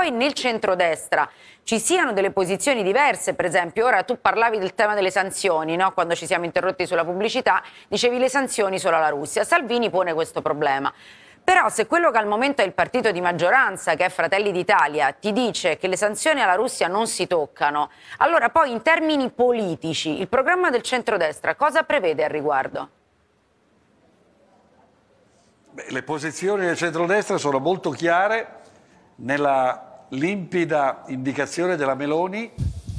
poi nel centrodestra ci siano delle posizioni diverse, per esempio ora tu parlavi del tema delle sanzioni, no? quando ci siamo interrotti sulla pubblicità, dicevi le sanzioni solo alla Russia, Salvini pone questo problema. Però se quello che al momento è il partito di maggioranza, che è Fratelli d'Italia, ti dice che le sanzioni alla Russia non si toccano, allora poi in termini politici il programma del centrodestra cosa prevede al riguardo? Beh, le posizioni del centrodestra sono molto chiare nella limpida indicazione della Meloni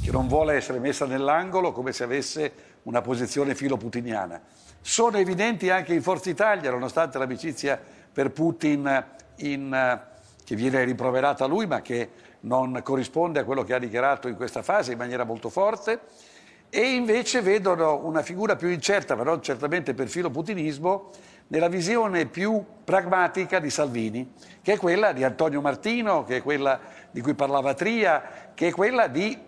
che non vuole essere messa nell'angolo come se avesse una posizione filoputiniana. Sono evidenti anche in Forza Italia, nonostante l'amicizia per Putin in, eh, che viene rimproverata a lui, ma che non corrisponde a quello che ha dichiarato in questa fase in maniera molto forte, e invece vedono una figura più incerta, ma non certamente per filoputinismo, nella visione più pragmatica di Salvini, che è quella di Antonio Martino, che è quella di cui parlava Tria, che è quella di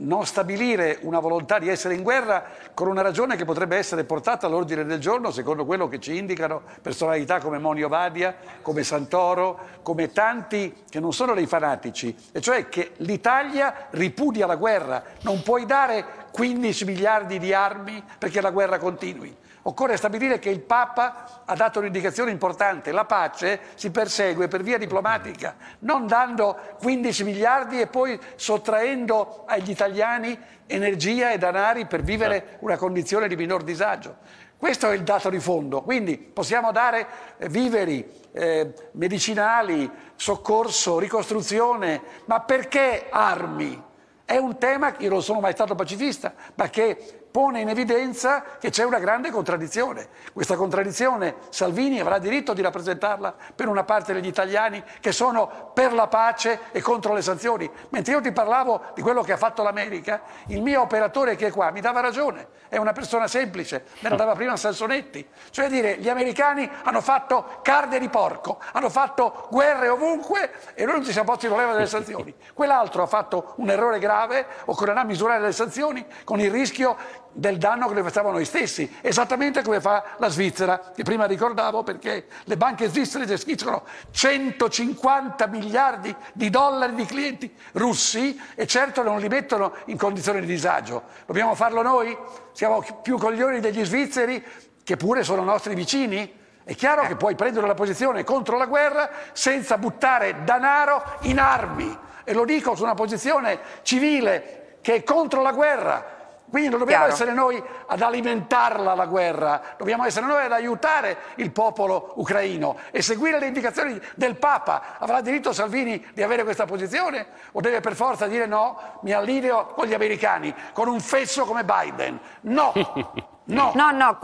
non stabilire una volontà di essere in guerra con una ragione che potrebbe essere portata all'ordine del giorno secondo quello che ci indicano personalità come Monio Vadia, come Santoro, come tanti che non sono dei fanatici, e cioè che l'Italia ripudia la guerra, non puoi dare 15 miliardi di armi perché la guerra continui. Occorre stabilire che il Papa ha dato un'indicazione importante, la pace si persegue per via diplomatica, non dando 15 miliardi e poi sottraendo agli italiani energia e danari per vivere certo. una condizione di minor disagio. Questo è il dato di fondo, quindi possiamo dare eh, viveri, eh, medicinali, soccorso, ricostruzione, ma perché armi? È un tema che io non sono mai stato pacifista, ma che pone in evidenza che c'è una grande contraddizione. Questa contraddizione Salvini avrà diritto di rappresentarla per una parte degli italiani che sono per la pace e contro le sanzioni. Mentre io ti parlavo di quello che ha fatto l'America, il mio operatore che è qua mi dava ragione, è una persona semplice, me la dava prima Sansonetti. Cioè dire, gli americani hanno fatto carne di porco, hanno fatto guerre ovunque e noi non ci siamo posti il problema delle sanzioni. Quell'altro ha fatto un errore grave, occorrerà misurare le sanzioni con il rischio del danno che ne facciamo noi stessi, esattamente come fa la Svizzera, che prima ricordavo perché le banche svizzere gestiscono 150 miliardi di dollari di clienti russi e certo non li mettono in condizioni di disagio. Dobbiamo farlo noi? Siamo più coglioni degli svizzeri che pure sono nostri vicini? È chiaro che puoi prendere la posizione contro la guerra senza buttare denaro in armi. E lo dico su una posizione civile che è contro la guerra, quindi non dobbiamo Chiaro. essere noi ad alimentarla la guerra, dobbiamo essere noi ad aiutare il popolo ucraino e seguire le indicazioni del Papa. Avrà diritto Salvini di avere questa posizione o deve per forza dire no, mi allineo con gli americani, con un fesso come Biden? No, no. no, no